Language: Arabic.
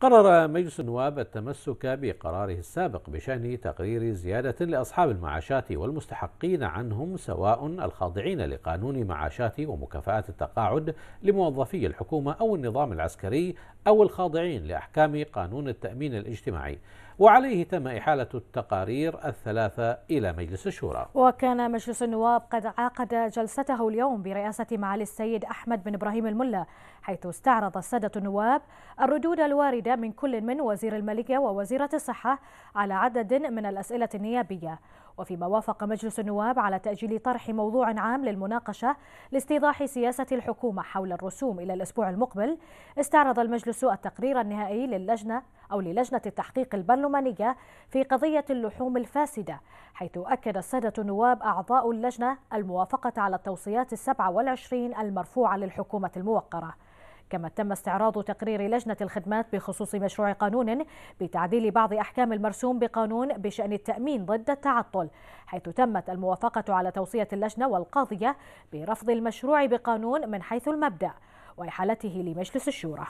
قرر مجلس النواب التمسك بقراره السابق بشأن تقرير زيادة لأصحاب المعاشات والمستحقين عنهم سواء الخاضعين لقانون معاشات ومكافآت التقاعد لموظفي الحكومة أو النظام العسكري أو الخاضعين لأحكام قانون التأمين الاجتماعي وعليه تم إحالة التقارير الثلاثة إلى مجلس الشورى وكان مجلس النواب قد عقد جلسته اليوم برئاسة معالي السيد أحمد بن إبراهيم الملا حيث استعرض السادة النواب الردود الواردة من كل من وزير المالية ووزيرة الصحة على عدد من الأسئلة النيابية وفيما وافق مجلس النواب على تأجيل طرح موضوع عام للمناقشة لاستيضاح سياسة الحكومة حول الرسوم إلى الأسبوع المقبل استعرض المجلس التقرير النهائي للجنة أو للجنة التحقيق البرلمانية في قضية اللحوم الفاسدة حيث أكد السادة النواب أعضاء اللجنة الموافقة على التوصيات السبعة والعشرين المرفوعة للحكومة الموقرة كما تم استعراض تقرير لجنة الخدمات بخصوص مشروع قانون بتعديل بعض أحكام المرسوم بقانون بشأن التأمين ضد التعطل حيث تمت الموافقة على توصية اللجنة والقاضية برفض المشروع بقانون من حيث المبدأ وإحالته لمجلس الشورى